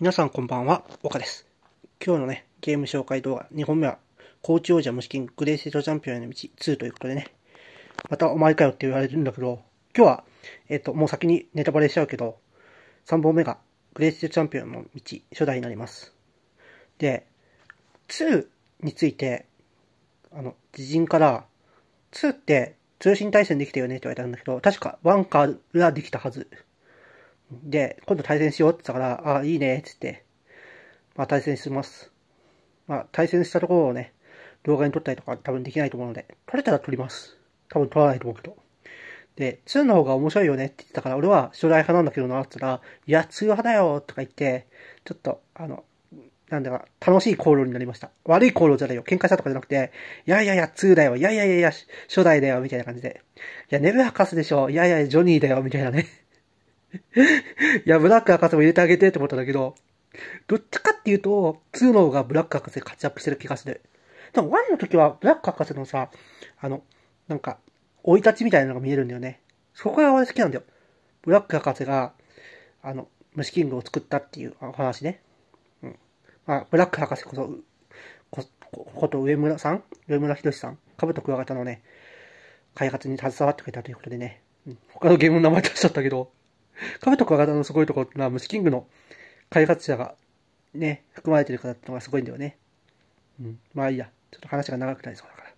皆さんこんばんは、岡です。今日のね、ゲーム紹介動画2本目は、高知王者資金グレーセットチャンピオンへの道2ということでね、またお前かよって言われるんだけど、今日は、えっ、と、もう先にネタバレしちゃうけど、3本目がグレーセットチャンピオンの道初代になります。で、2について、あの、知人から、2って通信対戦できたよねって言われたんだけど、確か1からできたはず。で、今度対戦しようって言ったから、あ、いいね、っつって、まあ対戦します。まあ対戦したところをね、動画に撮ったりとか多分できないと思うので、撮れたら撮ります。多分撮らないと思うけど。で、2の方が面白いよねって言ってたから、俺は初代派なんだけどな、って言ったら、いや、2派だよとか言って、ちょっと、あの、なんだか、楽しい功労になりました。悪い功労じゃないよ。喧嘩したとかじゃなくて、いやいやいや、2だよ。いやいやいや、初代だよ。みたいな感じで。いや、ネブ博士でしょ。いやいや、ジョニーだよ。みたいなね。いや、ブラック博士も入れてあげてって思ったんだけど、どっちかっていうと、2の方がブラック博士活躍してる気がする。でも1の時はブラック博士のさ、あの、なんか、生い立ちみたいなのが見えるんだよね。そこが俺好きなんだよ。ブラック博士が、あの、虫キングを作ったっていうお話ね。うん。まあ、ブラック博士こそ、こ、こと上村さん上村博さんかぶとクワガタのね、開発に携わってくれたということでね。うん、他のゲームの名前出しちゃったけど、カフェとかがのすごいところってのは、虫キングの開発者がね、含まれてる方ってのがすごいんだよね。うん。まあいいや。ちょっと話が長くなりそうだから。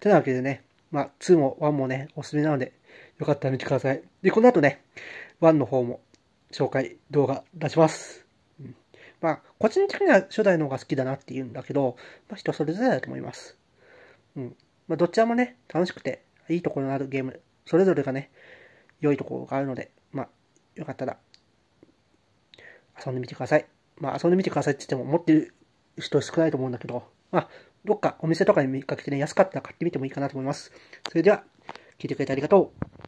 てなわけでね、まあ2も1もね、おすすめなので、よかったら見てください。で、この後ね、1の方も紹介動画出します。うん、まあ、個人的には初代の方が好きだなって言うんだけど、まあ、人それぞれだと思います。うん。まあ、どちらもね、楽しくて、いいところのあるゲーム、それぞれがね、良いところがあるので、よかったら、遊んでみてください。まあ、遊んでみてくださいって言っても、持ってる人少ないと思うんだけど、まあ、どっかお店とかに見かけてね、安かったら買ってみてもいいかなと思います。それでは、聞いてくれてありがとう。